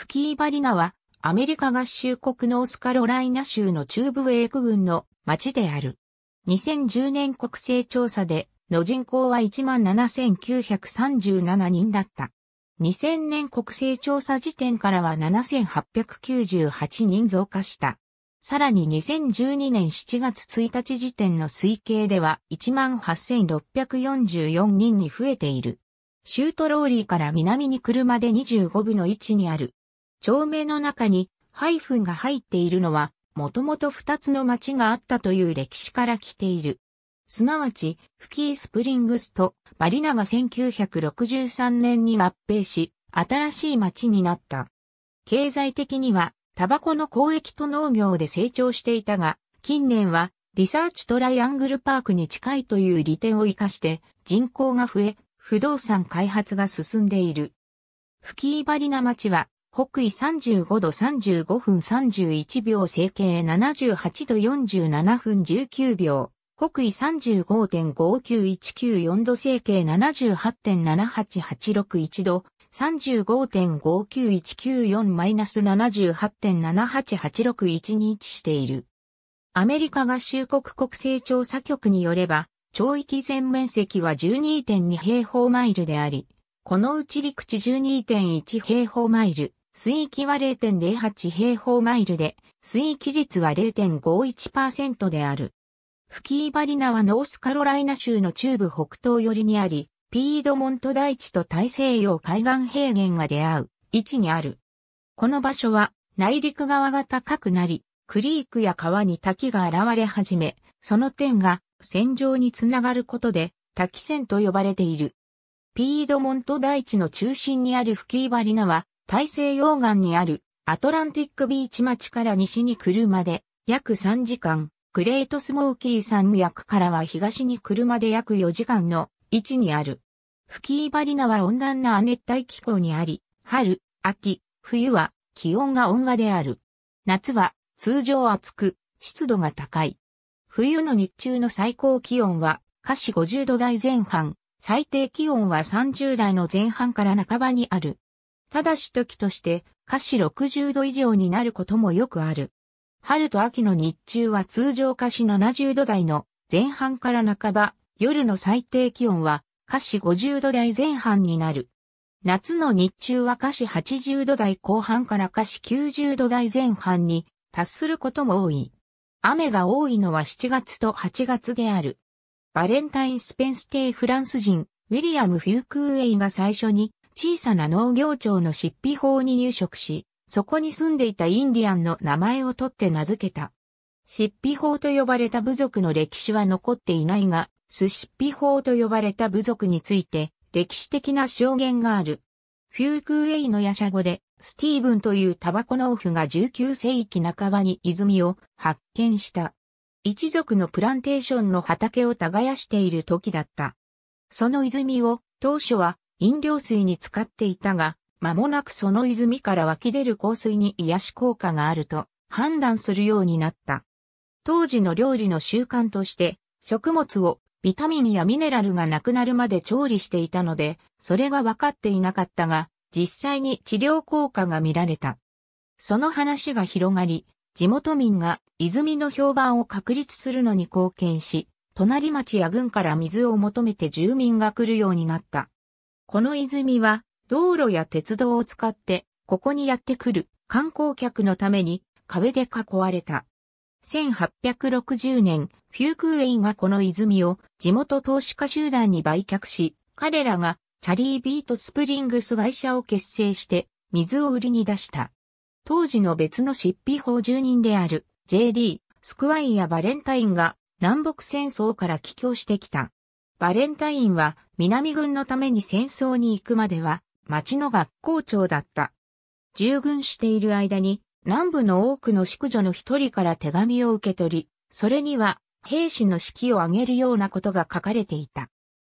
フキーバリナは、アメリカ合衆国ノースカロライナ州の中部ウェイク郡の町である。2010年国勢調査で、の人口は17,937人だった。2000年国勢調査時点からは7,898人増加した。さらに2012年7月1日時点の推計では18,644人に増えている。シュートローリーから南に車で25部の位置にある町名の中にハイフンが入っているのは、もともと二つの町があったという歴史から来ている。すなわち、フキースプリングスとマリナが1963年に合併し、新しい町になった。経済的には、タバコの交易と農業で成長していたが、近年は、リサーチトライアングルパークに近いという利点を活かして、人口が増え、不動産開発が進んでいる。フキーバリナ町は、北緯35度35分31秒整形78度47分19秒、北緯35.59194度整形78.78861度、35.59194-78.78861に位置している。アメリカ合衆国国勢調査局によれば、超域全面積は12.2平方マイルであり、このうち陸地12.1平方マイル、水域は0.08平方マイルで、水域率は0.51%である。フキーバリナはノースカロライナ州の中部北東寄りにあり、ピードモント大地と大西洋海岸平原が出会う位置にある。この場所は内陸側が高くなり、クリークや川に滝が現れ始め、その点が線上につながることで滝線と呼ばれている。ピードモント大地の中心にあるフキーバリナは大西洋岸にあるアトランティックビーチ町から西に車で約3時間、グレートスモーキー山脈からは東に車で約4時間の位置にある。フキーバリナは温暖な亜熱帯気候にあり、春、秋、冬は気温が温和である。夏は通常暑く、湿度が高い。冬の日中の最高気温は、下肢50度台前半、最低気温は30代の前半から半ばにある。ただし時として下肢60度以上になることもよくある。春と秋の日中は通常下肢70度台の前半から半ば、夜の最低気温は下肢50度台前半になる。夏の日中は下肢80度台後半から下肢90度台前半に達することも多い。雨が多いのは7月と8月である。バレンタイン・スペンス系フランス人、ウィリアム・フュークウェイが最初に小さな農業庁の執筆法に入植し、そこに住んでいたインディアンの名前を取って名付けた。執筆法と呼ばれた部族の歴史は残っていないが、ス執筆法と呼ばれた部族について歴史的な証言がある。フュークウェイのヤシャ語で、スティーブンというタバコ農夫が19世紀半ばに泉を発見した。一族のプランテーションの畑を耕している時だった。その泉を当初は飲料水に使っていたが、間もなくその泉から湧き出る香水に癒し効果があると判断するようになった。当時の料理の習慣として、食物をビタミンやミネラルがなくなるまで調理していたので、それが分かっていなかったが、実際に治療効果が見られた。その話が広がり、地元民が泉の評判を確立するのに貢献し、隣町や郡から水を求めて住民が来るようになった。この泉は道路や鉄道を使ってここにやってくる観光客のために壁で囲われた。1860年、フュークウェイがこの泉を地元投資家集団に売却し、彼らがチャリービートスプリングス会社を結成して水を売りに出した。当時の別の執筆法住人である J.D. スクワイア・バレンタインが南北戦争から帰郷してきた。バレンタインは南軍のために戦争に行くまでは、町の学校長だった。従軍している間に、南部の多くの宿女の一人から手紙を受け取り、それには、兵士の指揮を上げるようなことが書かれていた。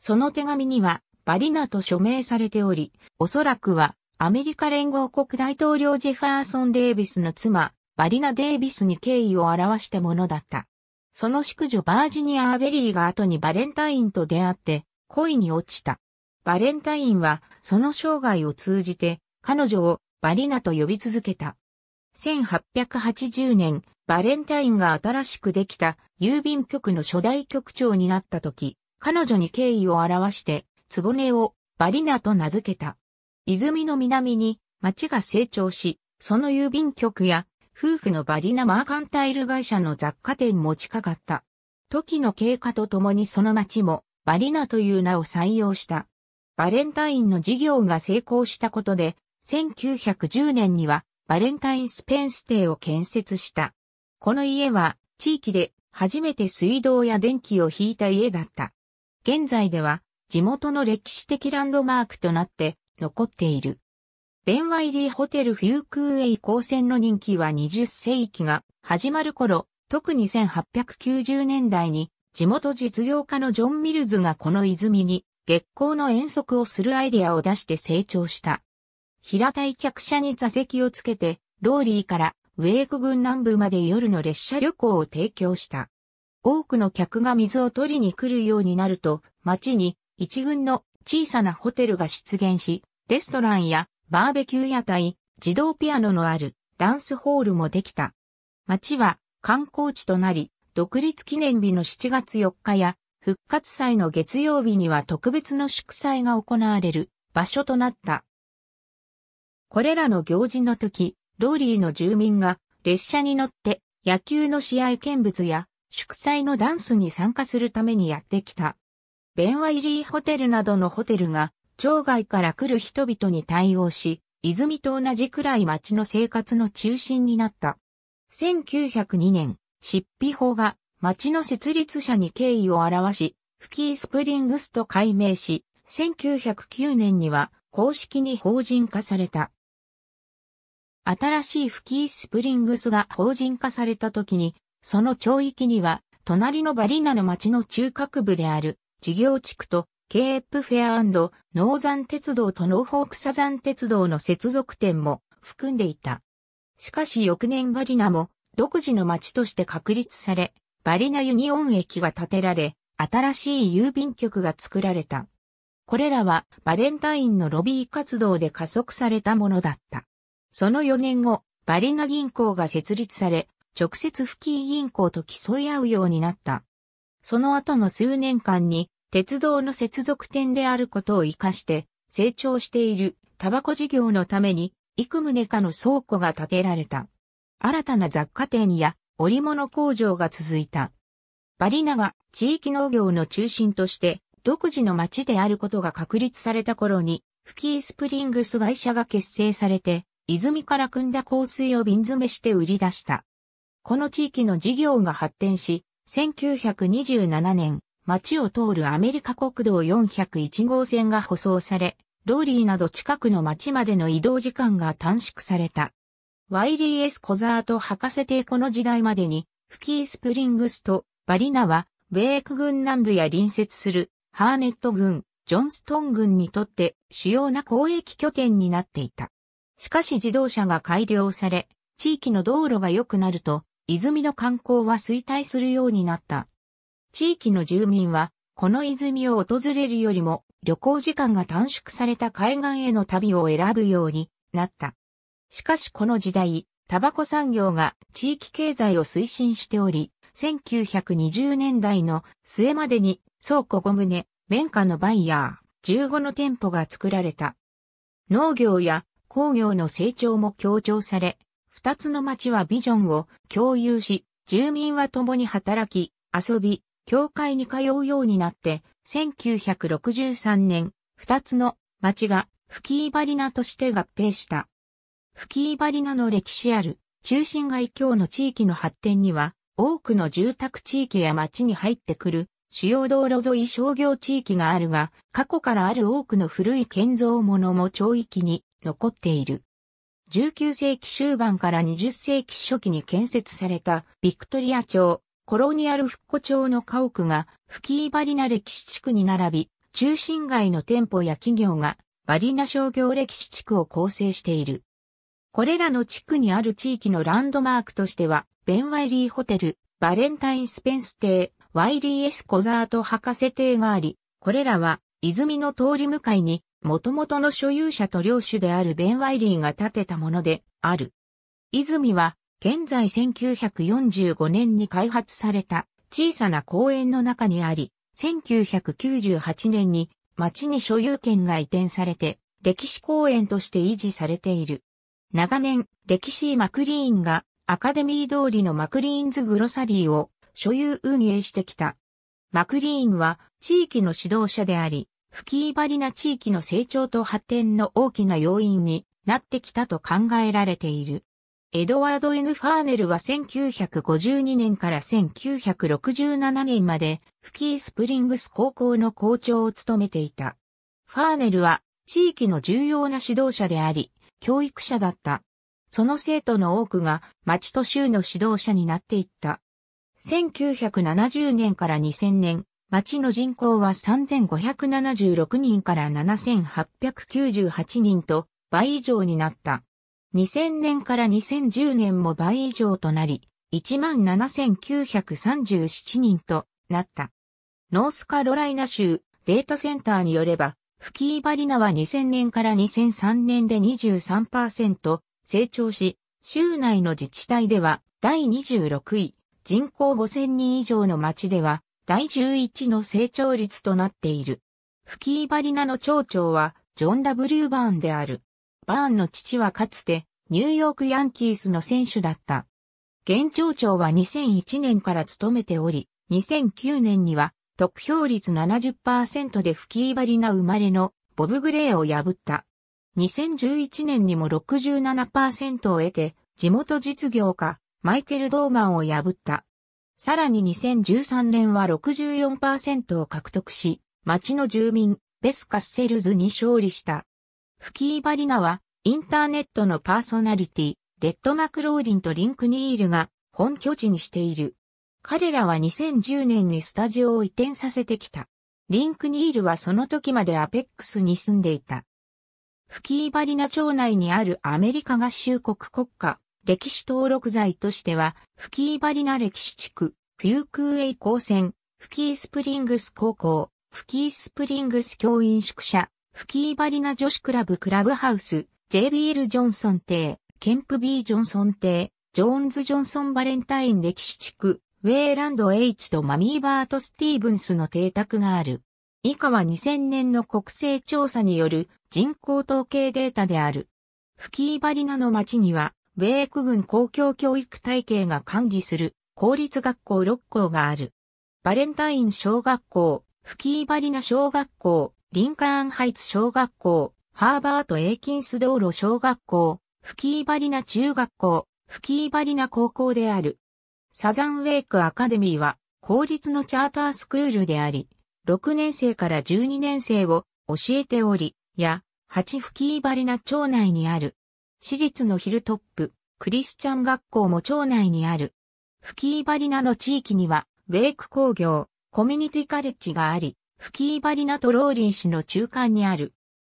その手紙には、バリナと署名されており、おそらくは、アメリカ連合国大統領ジェファーソン・デイビスの妻、バリナ・デイビスに敬意を表したものだった。その宿女バージニア・アベリーが後にバレンタインと出会って、恋に落ちた。バレンタインはその生涯を通じて彼女をバリナと呼び続けた。1880年、バレンタインが新しくできた郵便局の初代局長になった時、彼女に敬意を表して、つぼねをバリナと名付けた。泉の南に町が成長し、その郵便局や夫婦のバリナマーカンタイル会社の雑貨店も近かった。時の経過とともにその町もバリナという名を採用した。バレンタインの事業が成功したことで、1910年にはバレンタインスペンス邸を建設した。この家は地域で初めて水道や電気を引いた家だった。現在では地元の歴史的ランドマークとなって残っている。ベンワイリーホテルフュークウェイ高専の人気は20世紀が始まる頃、特に1890年代に地元実業家のジョン・ミルズがこの泉に月光の遠足をするアイデアを出して成長した。平たい客車に座席をつけて、ローリーからウェーク郡南部まで夜の列車旅行を提供した。多くの客が水を取りに来るようになると、街に一軍の小さなホテルが出現し、レストランやバーベキュー屋台、自動ピアノのあるダンスホールもできた。街は観光地となり、独立記念日の7月4日や、復活祭の月曜日には特別の祝祭が行われる場所となった。これらの行事の時、ローリーの住民が列車に乗って野球の試合見物や祝祭のダンスに参加するためにやってきた。ベンワイリーホテルなどのホテルが町外から来る人々に対応し、泉と同じくらい町の生活の中心になった。1902年、執筆法が町の設立者に敬意を表し、フキースプリングスと改名し、1909年には公式に法人化された。新しいフキースプリングスが法人化された時に、その町域には、隣のバリナの町の中核部である、事業地区と、ケープフェアノーザン鉄道とノーフォークサザン鉄道の接続点も含んでいた。しかし翌年バリナも独自の町として確立され、バリナユニオン駅が建てられ、新しい郵便局が作られた。これらはバレンタインのロビー活動で加速されたものだった。その4年後、バリナ銀行が設立され、直接フキー銀行と競い合うようになった。その後の数年間に、鉄道の接続点であることを活かして、成長しているタバコ事業のために、幾棟かの倉庫が建てられた。新たな雑貨店や織物工場が続いた。バリナが地域農業の中心として独自の町であることが確立された頃に、フキースプリングス会社が結成されて、泉から汲んだ香水を瓶詰めして売り出した。この地域の事業が発展し、1927年、街を通るアメリカ国道401号線が舗装され、ローリーなど近くの街までの移動時間が短縮された。ワイリー・コザート博士帝この時代までに、フキー・スプリングスとバリナは、米ク軍南部や隣接するハーネット軍、ジョンストン軍にとって主要な交易拠点になっていた。しかし自動車が改良され、地域の道路が良くなると、泉の観光は衰退するようになった。地域の住民は、この泉を訪れるよりも、旅行時間が短縮された海岸への旅を選ぶようになった。しかしこの時代、タバコ産業が地域経済を推進しており、1920年代の末までに倉庫5棟、綿花のバイヤー、15の店舗が作られた。農業や工業の成長も強調され、二つの町はビジョンを共有し、住民は共に働き、遊び、教会に通うようになって、1963年、二つの町が吹きいりなとして合併した。吹きバリナの歴史ある中心街境の地域の発展には多くの住宅地域や町に入ってくる主要道路沿い商業地域があるが、過去からある多くの古い建造物も町域に残っている。19世紀終盤から20世紀初期に建設されたビクトリア町、コロニアル復古町の家屋が吹きバリナ歴史地区に並び、中心街の店舗や企業がバリナ商業歴史地区を構成している。これらの地区にある地域のランドマークとしては、ベンワイリーホテル、バレンタインスペンス邸、ワイリー・エス・コザート博士邸があり、これらは、泉の通り向かいに、元々の所有者と領主であるベンワイリーが建てたもので、ある。泉は、現在1945年に開発された小さな公園の中にあり、1998年に町に所有権が移転されて、歴史公園として維持されている。長年、歴史マクリーンがアカデミー通りのマクリーンズグロサリーを所有運営してきた。マクリーンは地域の指導者であり、フキーバリな地域の成長と発展の大きな要因になってきたと考えられている。エドワード・エヌ・ファーネルは1952年から1967年までフキースプリングス高校の校長を務めていた。ファーネルは地域の重要な指導者であり、教育者だった。その生徒の多くが町と州の指導者になっていった。1970年から2000年、町の人口は3576人から7898人と倍以上になった。2000年から2010年も倍以上となり、17,937人となった。ノースカロライナ州データセンターによれば、フキーバリナは2000年から2003年で23%成長し、州内の自治体では第26位、人口5000人以上の町では第11の成長率となっている。フキーバリナの町長はジョン・ W・ バーンである。バーンの父はかつてニューヨークヤンキースの選手だった。現町長は2001年から務めており、2009年には得票率70%で吹きーバりな生まれのボブ・グレーを破った。2011年にも67%を得て、地元実業家、マイケル・ドーマンを破った。さらに2013年は64%を獲得し、町の住民、ベス・カッセルズに勝利した。フキー・バリナは、インターネットのパーソナリティ、レッド・マクローリンとリンク・ニールが、本拠地にしている。彼らは2010年にスタジオを移転させてきた。リンクニールはその時までアペックスに住んでいた。フキーバリナ町内にあるアメリカ合衆国国家歴史登録財としては、フキーバリナ歴史地区、フュークウェイ高専、キースプリングス高校、フキースプリングス教員宿舎、フキーバリナ女子クラブクラブハウス、JBL ジョンソン邸、ケンプ B ジョンソン邸、ジョーンズ・ジョンソン・バレンタイン歴史地区、ウェイランド H とマミーバート・スティーブンスの邸宅がある。以下は2000年の国勢調査による人口統計データである。フキーバリナの町には、米国軍公共教育体系が管理する公立学校6校がある。バレンタイン小学校、フキーバリナ小学校、リンカーンハイツ小学校、ハーバート・エイキンス道路小学校、フキーバリナ中学校、フキーバリナ高校である。サザンウェイクアカデミーは公立のチャータースクールであり、6年生から12年生を教えており、や、八吹リナ町内にある。私立のヒルトップ、クリスチャン学校も町内にある。吹リナの地域には、ウェイク工業、コミュニティカレッジがあり、吹リナとローリン市の中間にある。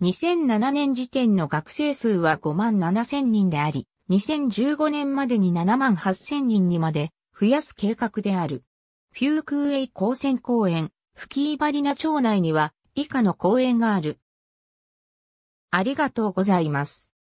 2007年時点の学生数は5万7千人であり、2015年までに7万8千人にまで増やす計画である。フュークウェイ高専公園、吹ーバリナ町内には以下の公園がある。ありがとうございます。